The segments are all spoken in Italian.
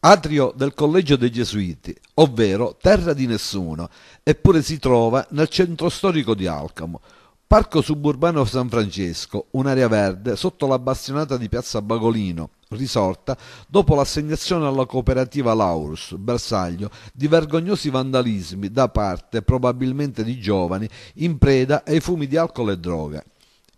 atrio del collegio dei Gesuiti, ovvero terra di nessuno, eppure si trova nel centro storico di Alcamo, parco suburbano San Francesco, un'area verde sotto la bastionata di piazza Bagolino, risorta dopo l'assegnazione alla cooperativa Laurus, bersaglio di vergognosi vandalismi da parte probabilmente di giovani in preda ai fumi di alcol e droga.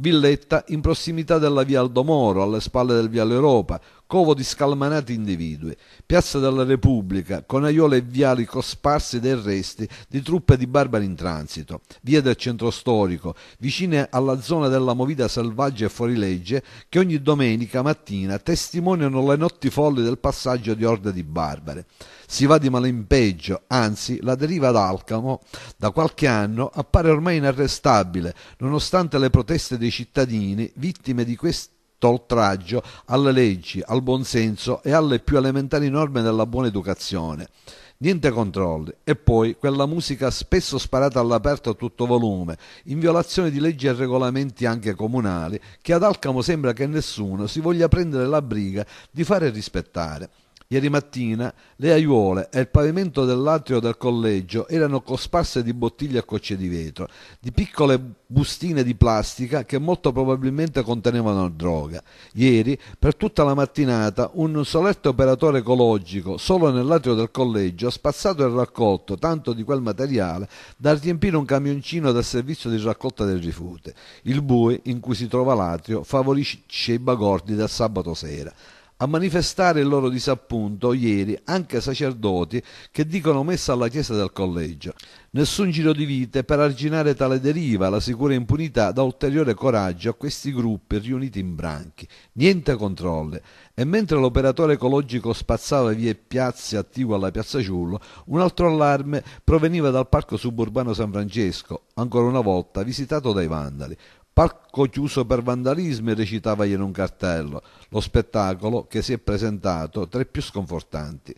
Villetta in prossimità della via Aldomoro, alle spalle del viale Europa, covo di scalmanati individui, piazza della Repubblica, con aiole e viali cosparsi dai resti di truppe di barbari in transito, via del centro storico, vicine alla zona della movida selvaggia e fuorilegge che ogni domenica mattina testimoniano le notti folli del passaggio di orde di barbare. Si va di male in peggio, anzi la deriva d'Alcamo da qualche anno appare ormai inarrestabile, nonostante le proteste dei cittadini vittime di questi oltraggio alle leggi, al buonsenso e alle più elementari norme della buona educazione. Niente controlli. E poi quella musica spesso sparata all'aperto a tutto volume, in violazione di leggi e regolamenti anche comunali, che ad Alcamo sembra che nessuno si voglia prendere la briga di fare rispettare. Ieri mattina le aiuole e il pavimento dell'atrio del collegio erano cosparse di bottiglie a cocce di vetro, di piccole bustine di plastica che molto probabilmente contenevano droga. Ieri, per tutta la mattinata, un soletto operatore ecologico, solo nell'atrio del collegio, ha spazzato e raccolto tanto di quel materiale da riempire un camioncino del servizio di raccolta del rifiuto. Il bue in cui si trova l'atrio favorisce i bagordi del sabato sera. A manifestare il loro disappunto ieri anche sacerdoti che dicono messa alla chiesa del collegio. Nessun giro di vite per arginare tale deriva, la sicura impunità dà ulteriore coraggio a questi gruppi riuniti in branchi. Niente controlli. E mentre l'operatore ecologico spazzava vie e piazze attivo alla piazza Ciullo, un altro allarme proveniva dal parco suburbano San Francesco, ancora una volta visitato dai vandali. Parco Parco chiuso per vandalismi recitava in un cartello, lo spettacolo che si è presentato tra i più sconfortanti.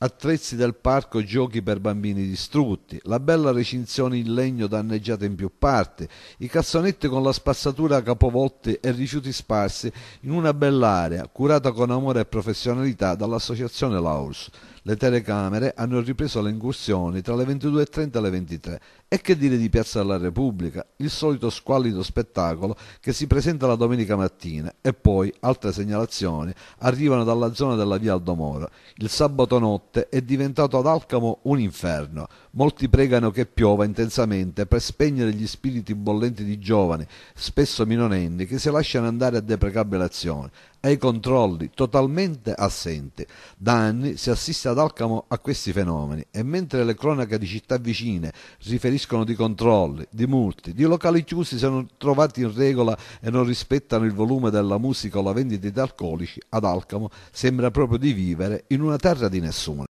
Attrezzi del parco, giochi per bambini distrutti, la bella recinzione in legno danneggiata in più parti, i cassonetti con la spazzatura capovolti e rifiuti sparsi in una bella area curata con amore e professionalità dall'associazione Laurs. Le telecamere hanno ripreso le incursioni tra le 22.30 e le 23. E che dire di Piazza della Repubblica, il solito squallido spettacolo spettacolo che si presenta la domenica mattina e poi altre segnalazioni arrivano dalla zona della via Aldomoro. Il sabato notte è diventato ad Alcamo un inferno. Molti pregano che piova intensamente per spegnere gli spiriti bollenti di giovani, spesso minorenni, che si lasciano andare a deprecabili azioni e i controlli totalmente assente. Da anni si assiste ad Alcamo a questi fenomeni e mentre le cronache di città vicine riferiscono di controlli, di multi, di locali chiusi se non trovati in regola e non rispettano il volume della musica o la vendita di alcolici, ad Alcamo sembra proprio di vivere in una terra di nessuno.